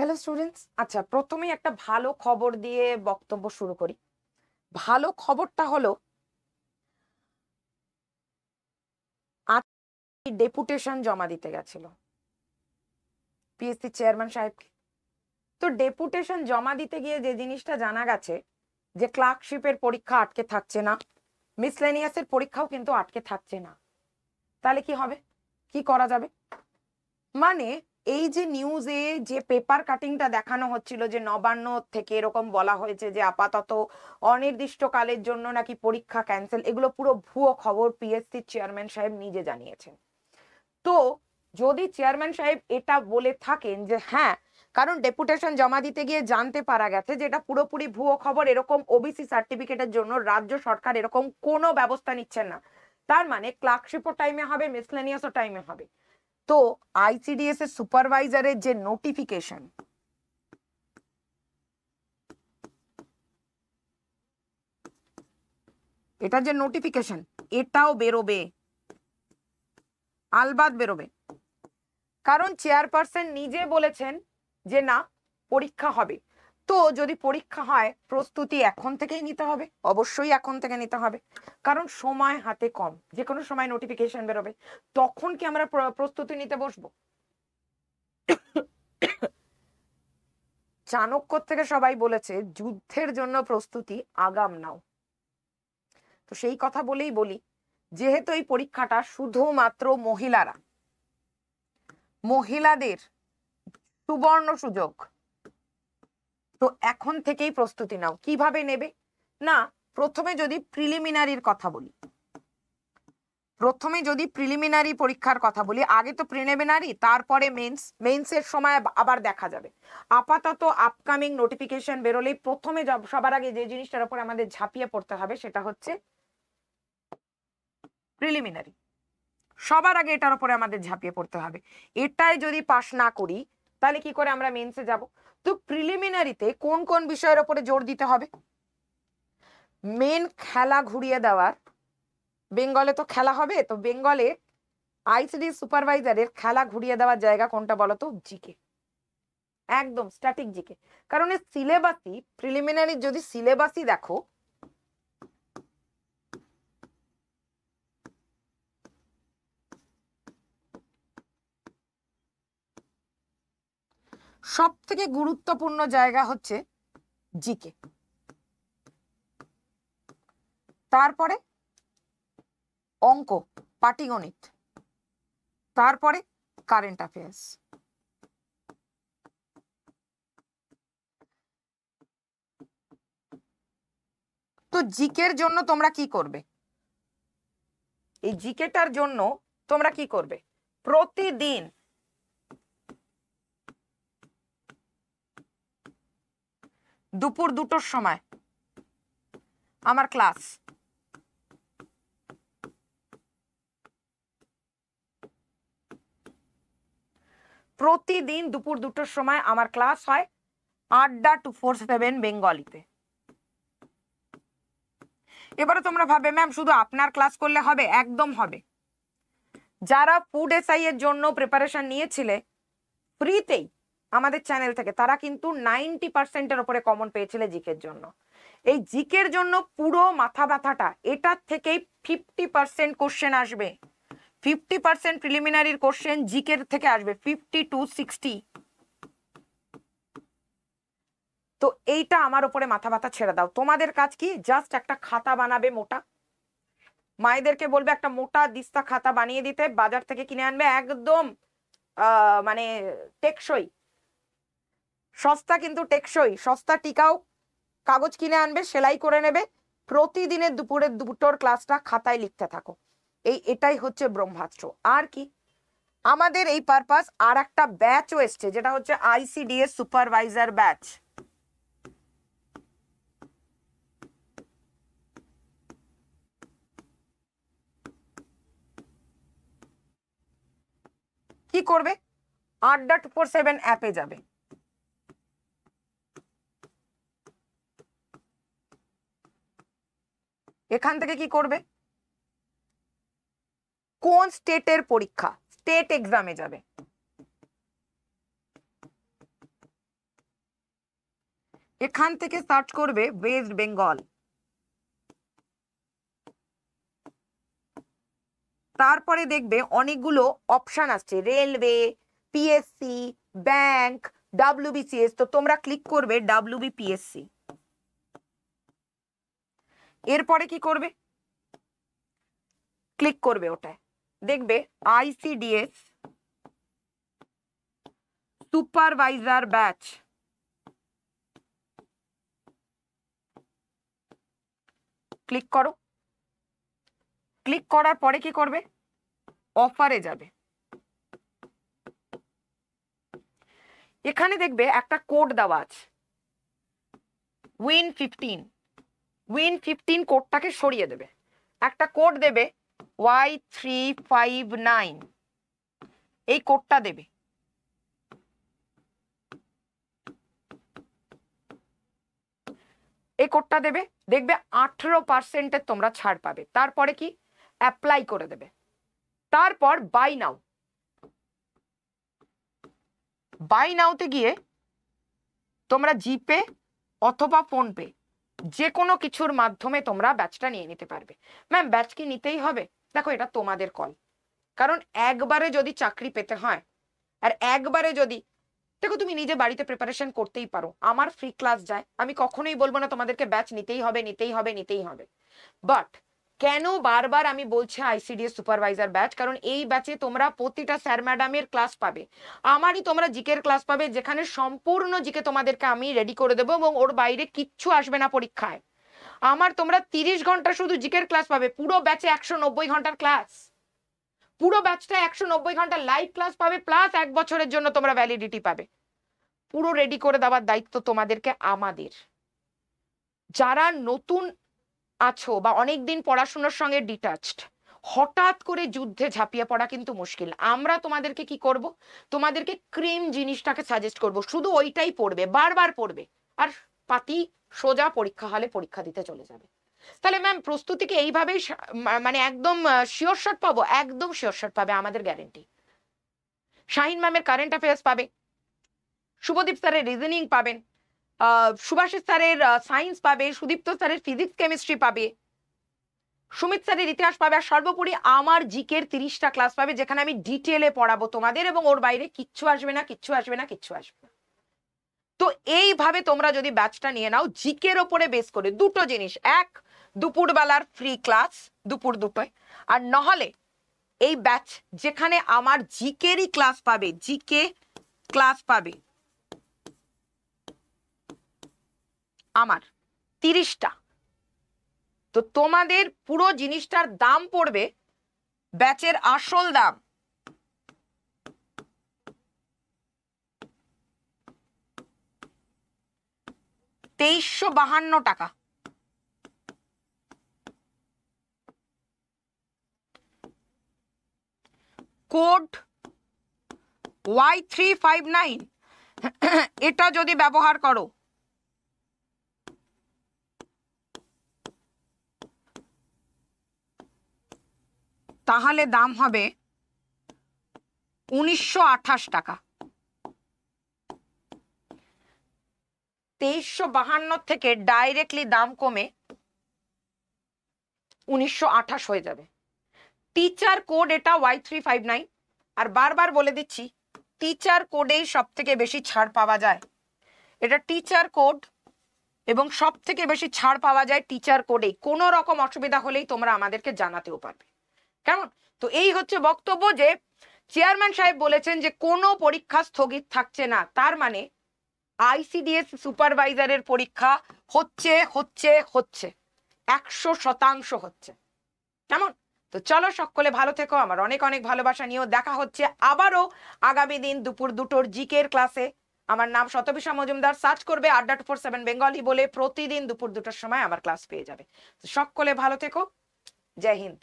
hello students আচ্ছা প্রথমেই একটা ভালো খবর দিয়ে বক্তব্য শুরু করি ভালো খবরটা হলো ডেপুটেশন জমা দিতে গেছিল পিএসসি চেয়ারম্যান সাহেবকে তো ডেপুটেশন জমা দিতে গিয়ে যে জিনিসটা জানা গেছে যে ক্লার্কশিপের পরীক্ষা আটকে থাকছে না মিসলেনিয়াসের পরীক্ষাও কিন্তু আটকে থাকছে না তাহলে কি হবে কি করা যাবে মানে এই যে নিউজে যে পেপার কাটিংটা দেখানো হচ্ছিল যে নবান্ন থেকে এরকম বলা হয়েছে যে আপাতত অনির্দিষ্টকালের জন্য নাকি পরীক্ষা ক্যান্সেল এগুলো পুরো ভুয়ো খবর পিএসসি চেয়ারম্যান সাহেব নিজে জানিয়েছেন তো যদি চেয়ারম্যান সাহেব এটা বলে থাকেন যে হ্যাঁ কারণ ডেপুটেশন জমা দিতে গিয়ে জানতে পারা গেছে যে এটা পুরোপুরি ভুয়ো খবর এরকম ওবিসি সার্টিফিকেটের জন্য রাজ্য সরকার এরকম কোনো ব্যবস্থা নিচ্ছেন না তার মানে ক্লার্কশিপও টাইমে হবে মিসলেনিয়াসও টাইমে হবে তো আইসিডিএস এর সুপারভাইজারের যে নোটিফিকেশন এটা যে নোটিফিকেশন এটাও বেরোবে আলবাদ বেরোবে কারণ চেয়ারপারসন নিজে বলেছেন যে না পরীক্ষা হবে তো যদি পরীক্ষা হয় প্রস্তুতি এখন থেকেই নিতে হবে অবশ্যই এখন থেকে নিতে হবে কারণ সময় হাতে কম যে কোনো সময় নোটিফিকেশন বেরোবে তখন কি আমরা প্রস্তুতি নিতে বসবো চাণক্য থেকে সবাই বলেছে যুদ্ধের জন্য প্রস্তুতি আগাম নাও তো সেই কথা বলেই বলি যেহেতু এই পরীক্ষাটা শুধুমাত্র মহিলারা মহিলাদের সুবর্ণ সুযোগ তো এখন থেকেই প্রস্তুতি নাও কিভাবে নেবে না প্রথমে যদি প্রিলিমিনারির কথা বলি প্রথমে যদি প্রিলিমিনারি পরীক্ষার কথা বলি আগে তো প্রিলিমিনারি তারপরে মেন্স মেন্সের সময় আবার দেখা যাবে আপাতত আপকামিং নোটিফিকেশন বেরোলেই প্রথমে সবার আগে যে জিনিসটার উপর আমাদের ঝাঁপিয়ে পড়তে হবে সেটা হচ্ছে প্রিলিমিনারি সবার আগে এটার উপরে আমাদের ঝাঁপিয়ে পড়তে হবে এটাই যদি পাশ না করি তাহলে কি করে আমরা মেন্সে যাব তো প্রিলিমিনারিতে কোন কোন বিষয়ের ওপরে জোর দিতে হবে মেন খেলা ঘুরিয়ে দেওয়ার বেঙ্গলে তো খেলা হবে তো বেঙ্গলে আইসিডি সুপারভাইজারের খেলা ঘুরিয়ে দেওয়ার জায়গা কোনটা বলতো জিকে একদম স্ট্যাটিক জিকে কারণ সিলেবাসই প্রিলিমিনারি যদি সিলেবাসই দেখো সব থেকে গুরুত্বপূর্ণ জায়গা হচ্ছে জিকে তারপরে অঙ্ক পাটিগণিত তারপরে কারেন্ট অ্যাফেয়ার্স তো জিকের জন্য তোমরা কি করবে এই জিকেটার জন্য তোমরা কি করবে প্রতিদিন দুপুর দুটোর সময় আমার ক্লাস প্রতিদিন দুপুর দুটোর সময় আমার ক্লাস হয় আড্ডা টু ফোর সেভেন বেঙ্গলিতে এবারে তোমরা ভাবে ম্যাম শুধু আপনার ক্লাস করলে হবে একদম হবে যারা ফুড এসআই এর জন্য প্রিপারেশন নিয়েছিলে ফ্রিতেই আমাদের চ্যানেল থেকে তারা কিন্তু নাইনটি পার্সেন্টের ওপরে কমন পেয়েছিল জিকের জন্য এই জিকের জন্য পুরো মাথা ব্যথাটা এটার থেকেই ফিফটি পার্সেন্ট কোশ্চেন আসবে ফিফটি পার্সেন্ট প্রিলিমিনারির কোশ্চেন জিকের থেকে আসবে ফিফটি টু সিক্সটি তো এইটা আমার ওপরে মাথা ব্যথা ছেড়ে দাও তোমাদের কাজ কি জাস্ট একটা খাতা বানাবে মোটা মায়েদেরকে বলবে একটা মোটা দিস্তা খাতা বানিয়ে দিতে বাজার থেকে কিনে আনবে একদম মানে টেকসই সস্তা কিন্তু টেকসই সস্তা টিকাও কাগজ কিনে আনবে সেলাই করে নেবে প্রতিদিনের দুপুরের দুটোর ক্লাসটা খাতায় লিখতে থাকো এই এটাই হচ্ছে ব্রহ্মাস্ত্র আর কি আমাদের এই পারপাস আর একটা ব্যাচও এসছে যেটা হচ্ছে আইসিডিএস সুপারভাইজার ব্যাচ কি করবে আট ডট ফোর সেভেন অ্যাপে যাবে এখান থেকে কি করবে কোন স্টেটের পরীক্ষা স্টেট এক্সামে যাবে এখান থেকে সার্চ করবে ওয়েস্ট বেঙ্গল তারপরে দেখবে অনেকগুলো অপশান আসছে রেলওয়ে পিএসসি ব্যাংক ডাব্লিউবিসিএস তো তোমরা ক্লিক করবে পিএসসি এরপরে কি করবে ক্লিক করবে ওটায় দেখবে আইসিডিএস সুপারভাইজার ব্যাচ ক্লিক করো ক্লিক করার পরে কি করবে অফারে যাবে এখানে দেখবে একটা কোড দেওয়া আছে উইন ফিফটিন উইন ফিফটিন কোডটাকে সরিয়ে দেবে একটা কোড দেবে ওয়াই থ্রি ফাইভ নাইন এই কোডটা দেবে এই কোডটা দেবে দেখবে আঠেরো পার্সেন্টের তোমরা ছাড় পাবে তারপরে কি অ্যাপ্লাই করে দেবে তারপর বাই নাও বাই নাওতে গিয়ে তোমরা জিপে অথবা ফোনপে যে কোনো কিছুর মাধ্যমে তোমরা ব্যাচটা নিয়ে নিতে পারবে ম্যাম ব্যাচ কি নিতেই হবে দেখো এটা তোমাদের কল কারণ একবারে যদি চাকরি পেতে হয় আর একবারে যদি দেখো তুমি নিজে বাড়িতে প্রিপারেশন করতেই পারো আমার ফ্রি ক্লাস যায় আমি কখনোই বলবো না তোমাদেরকে ব্যাচ নিতেই হবে নিতেই হবে নিতেই হবে বাট কেন বারবার আমি বলছি আইসিডিএস সুপারভাইজার ব্যাচ কারণ এই ব্যাচে তোমরা প্রতিটা স্যার ম্যাডামের ক্লাস পাবে আমারই তোমরা জিকের ক্লাস পাবে যেখানে সম্পূর্ণ জিকে তোমাদেরকে আমি রেডি করে দেবো এবং ওর বাইরে কিচ্ছু আসবে না পরীক্ষায় আমার তোমরা তিরিশ ঘন্টা শুধু জিকের ক্লাস পাবে পুরো ব্যাচে একশো নব্বই ঘন্টার ক্লাস পুরো ব্যাচটা একশো নব্বই ঘন্টা লাইভ ক্লাস পাবে প্লাস এক বছরের জন্য তোমরা ভ্যালিডিটি পাবে পুরো রেডি করে দেওয়ার দায়িত্ব তোমাদেরকে আমাদের যারা নতুন আছো বা অনেক দিন পড়াশোনার সঙ্গে ডিটাচড হঠাৎ করে যুদ্ধে ঝাঁপিয়ে পড়া কিন্তু মুশকিল আমরা তোমাদেরকে কি করব তোমাদেরকে ক্রিম জিনিসটাকে সাজেস্ট করব শুধু ওইটাই পড়বে বারবার পড়বে আর পাতি সোজা পরীক্ষা হলে পরীক্ষা দিতে চলে যাবে তাহলে ম্যাম প্রস্তুতিকে এইভাবেই মানে একদম শিওর শট পাবো একদম শিওর শট পাবে আমাদের গ্যারেন্টি শাহিন ম্যামের কারেন্ট অ্যাফেয়ার্স পাবে শুভদীপ স্যারের রিজনিং পাবেন সুভাষের স্যারের সায়েন্স পাবে সুদীপ্ত স্যারের ফিজিক্স কেমিস্ট্রি পাবে সুমিত স্যারের ইতিহাস পাবে আর সর্বোপরি আমার জিকের তিরিশটা ক্লাস পাবে যেখানে আমি ডিটেলে পড়াবো তোমাদের এবং ওর বাইরে কিচ্ছু আসবে না কিচ্ছু আসবে না কিচ্ছু আসবে না তো এইভাবে তোমরা যদি ব্যাচটা নিয়ে নাও জিকের ওপরে বেস করে দুটো জিনিস এক দুপুরবেলার ফ্রি ক্লাস দুপুর দুটোয় আর নহলে এই ব্যাচ যেখানে আমার জিকেরই ক্লাস পাবে জিকে ক্লাস পাবে আমার তিরিশটা তো তোমাদের পুরো জিনিসটার দাম পড়বে ব্যাচের আসল দাম তেইশশো বাহান্ন টাকা code Y three five nine এটা যদি ব্যবহার করো তাহলে দাম হবে উনিশশো টাকা তেইশশো বাহান্ন থেকে ডাইরেক্টলি দাম কমে উনিশশো হয়ে যাবে টিচার কোড এটা ওয়াই থ্রি ফাইভ নাইন আর বারবার বলে দিচ্ছি টিচার কোডেই সব থেকে বেশি ছাড় পাওয়া যায় এটা টিচার কোড এবং সব থেকে বেশি ছাড় পাওয়া যায় টিচার কোডেই কোনো রকম অসুবিধা হলেই তোমরা আমাদেরকে জানাতেও পারবে কেমন তো এই হচ্ছে বক্তব্য যে চেয়ারম্যান সাহেব বলেছেন যে কোনো পরীক্ষা স্থগিত থাকছে না তার মানে আইসিডিএস সুপারভাইজারের পরীক্ষা হচ্ছে হচ্ছে হচ্ছে একশো শতাংশ হচ্ছে কেমন তো চলো সকলে ভালো থেকো আমার অনেক অনেক ভালোবাসা নিয়েও দেখা হচ্ছে আবারও আগামী দিন দুপুর দুটোর জিকের ক্লাসে আমার নাম শতবিশা মজুমদার সার্চ করবে আড্ডা টু ফোর সেভেন বেঙ্গলি বলে প্রতিদিন দুপুর দুটোর সময় আমার ক্লাস পেয়ে যাবে সকলে ভালো থেকো জয় হিন্দ